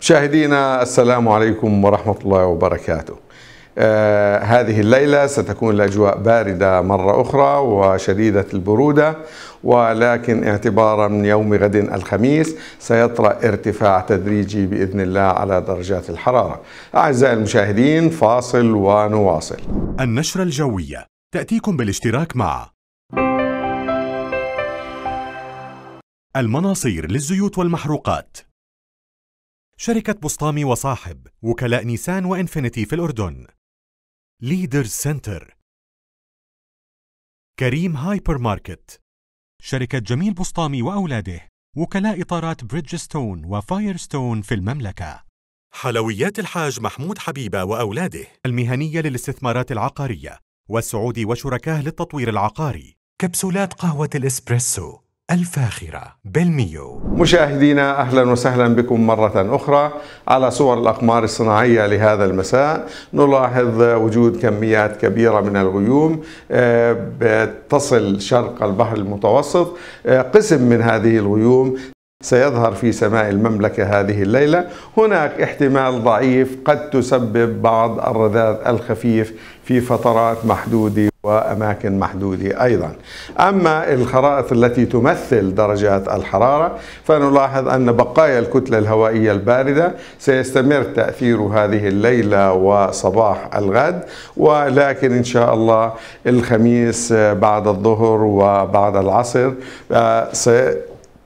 مشاهدينا السلام عليكم ورحمة الله وبركاته آه هذه الليلة ستكون الأجواء باردة مرة أخرى وشديدة البرودة ولكن اعتبارا من يوم غد الخميس سيطرأ ارتفاع تدريجي بإذن الله على درجات الحرارة أعزائي المشاهدين فاصل ونواصل النشرة الجوية تأتيكم بالاشتراك مع المناصير للزيوت والمحروقات شركة بسطامي وصاحب وكلاء نيسان وإنفينيتي في الأردن ليدرز سنتر كريم هايبر ماركت شركة جميل بسطامي وأولاده وكلاء إطارات بريدجستون وفايرستون في المملكة حلويات الحاج محمود حبيبة وأولاده المهنية للاستثمارات العقارية والسعودي وشركاه للتطوير العقاري كبسولات قهوة الإسبريسو الفاخرة بالميو مشاهدينا أهلا وسهلا بكم مرة أخرى على صور الأقمار الصناعية لهذا المساء نلاحظ وجود كميات كبيرة من الغيوم آه، تصل شرق البحر المتوسط آه، قسم من هذه الغيوم سيظهر في سماء المملكة هذه الليلة هناك احتمال ضعيف قد تسبب بعض الرذاذ الخفيف في فترات محدودة وأماكن محدودة أيضا أما الخرائط التي تمثل درجات الحرارة فنلاحظ أن بقايا الكتلة الهوائية الباردة سيستمر تأثير هذه الليلة وصباح الغد ولكن إن شاء الله الخميس بعد الظهر وبعد العصر آه،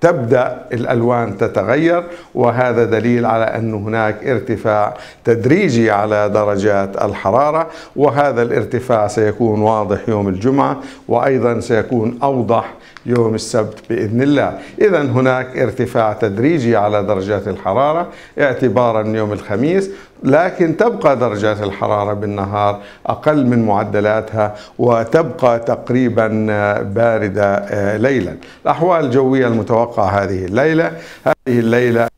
تبدا الالوان تتغير وهذا دليل على ان هناك ارتفاع تدريجي على درجات الحراره وهذا الارتفاع سيكون واضح يوم الجمعه وايضا سيكون اوضح يوم السبت باذن الله اذا هناك ارتفاع تدريجي على درجات الحراره اعتبارا يوم الخميس لكن تبقى درجات الحرارة بالنهار أقل من معدلاتها وتبقى تقريبا آه، باردة آه، ليلا الأحوال الجوية المتوقعة هذه الليلة هذه الليلة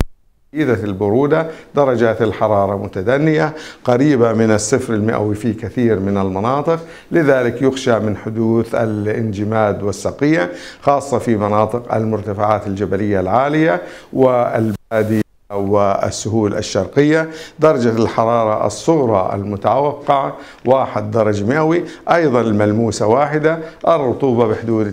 شديدة البرودة درجات الحرارة متدنية قريبة من الصفر المئوي في كثير من المناطق لذلك يخشى من حدوث الانجماد والسقية خاصة في مناطق المرتفعات الجبلية العالية والبادية والسهول الشرقية درجة الحرارة الصغرى المتوقعة واحد درجة مئوي أيضا الملموسة واحدة الرطوبة بحدود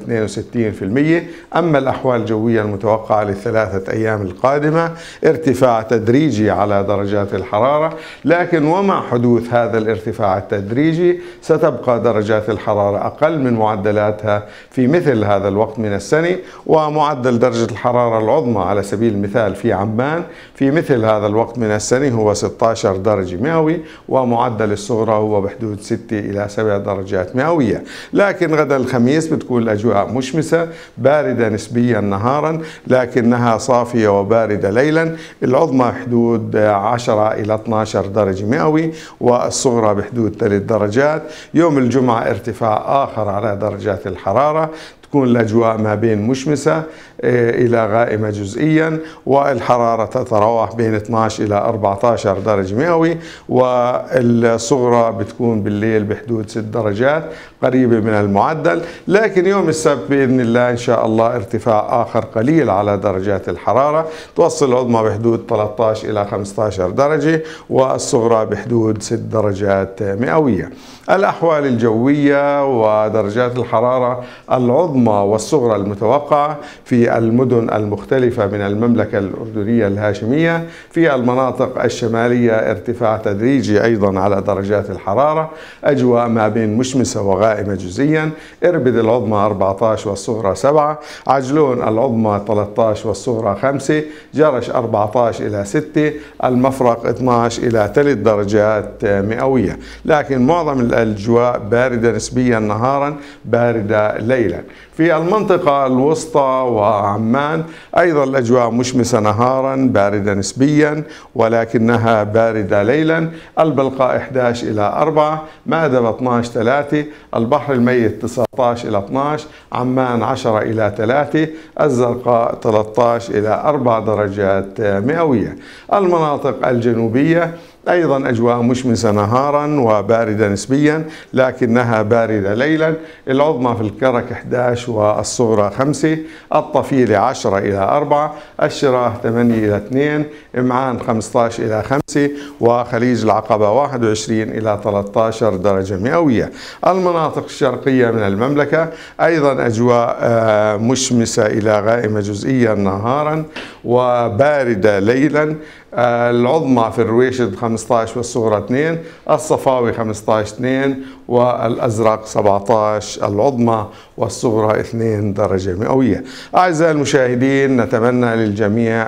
62% أما الأحوال الجوية المتوقعة للثلاثة أيام القادمة ارتفاع تدريجي على درجات الحرارة لكن ومع حدوث هذا الارتفاع التدريجي ستبقى درجات الحرارة أقل من معدلاتها في مثل هذا الوقت من السنة ومعدل درجة الحرارة العظمى على سبيل المثال في عمان في مثل هذا الوقت من السنة هو 16 درجة مئوي ومعدل الصغرى هو بحدود 6 إلى 7 درجات مئوية لكن غدا الخميس بتكون الأجواء مشمسة باردة نسبيا نهارا لكنها صافية وباردة ليلا العظمى حدود 10 إلى 12 درجة مئوي والصغرى بحدود 3 درجات يوم الجمعة ارتفاع آخر على درجات الحرارة تكون الأجواء ما بين مشمسة إيه، إلى غائمة جزئيا والحرارة تتراوح بين 12 إلى 14 درجة مئوي والصغرى بتكون بالليل بحدود 6 درجات قريبة من المعدل لكن يوم السبت بإذن الله إن شاء الله ارتفاع آخر قليل على درجات الحرارة توصل العظمى بحدود 13 إلى 15 درجة والصغرى بحدود 6 درجات مئوية الأحوال الجوية ودرجات الحرارة العظمى العظمى والصغرى المتوقعة في المدن المختلفة من المملكة الأردنية الهاشمية في المناطق الشمالية ارتفاع تدريجي أيضا على درجات الحرارة أجواء ما بين مشمسة وغائمة جزئيا إربد العظمى 14 والصغرى 7 عجلون العظمى 13 والصغرى 5 جرش 14 إلى 6 المفرق 12 إلى 3 درجات مئوية لكن معظم الأجواء باردة نسبيا نهارا باردة ليلا في المنطقة الوسطى وعمان أيضا الأجواء مشمسة نهارا باردة نسبيا ولكنها باردة ليلا البلقاء 11 إلى 4 مأدبة 12 3 البحر الميت 19 إلى 12 عمان 10 إلى 3 الزرقاء 13 إلى 4 درجات مئوية المناطق الجنوبية أيضا أجواء مشمسة نهارا وباردة نسبيا لكنها باردة ليلا العظمى في الكرك 11 والصغرى 5 الطفيلة 10 إلى 4 الشراه 8 إلى 2 إمعان 15 إلى 5 وخليج العقبة 21 إلى 13 درجة مئوية المناطق الشرقية من المملكة أيضا أجواء آه، مشمسة إلى غائمة جزئيا نهارا وباردة ليلا آه، العظمى في الرويشد 15 والصغرى 2 الصفاوي 15 2 والأزرق 17 العظمى والصغرى 2 درجة مئوية أعزائي المشاهدين نتمنى للجميع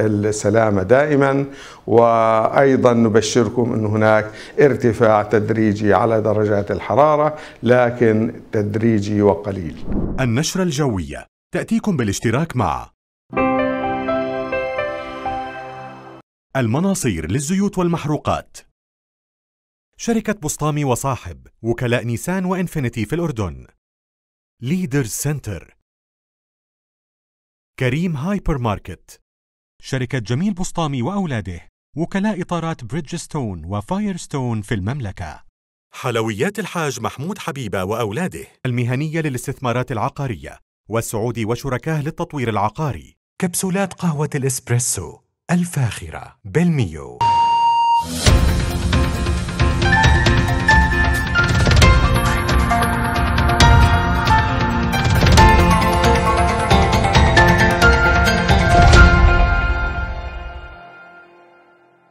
السلامة دائما وأيضا نبشركم أن هناك ارتفاع تدريجي على درجات الحرارة لكن تدريجي وقليل النشرة الجوية تأتيكم بالاشتراك مع المناصير للزيوت والمحروقات شركة بسطامي وصاحب وكلاء نيسان وإنفينيتي في الأردن ليدرز سنتر كريم هايبر ماركت شركة جميل بسطامي وأولاده وكلاء إطارات بريدجستون وفايرستون في المملكة حلويات الحاج محمود حبيبة وأولاده المهنية للاستثمارات العقارية والسعودي وشركاه للتطوير العقاري كبسولات قهوة الإسبريسو الفاخرة بالميو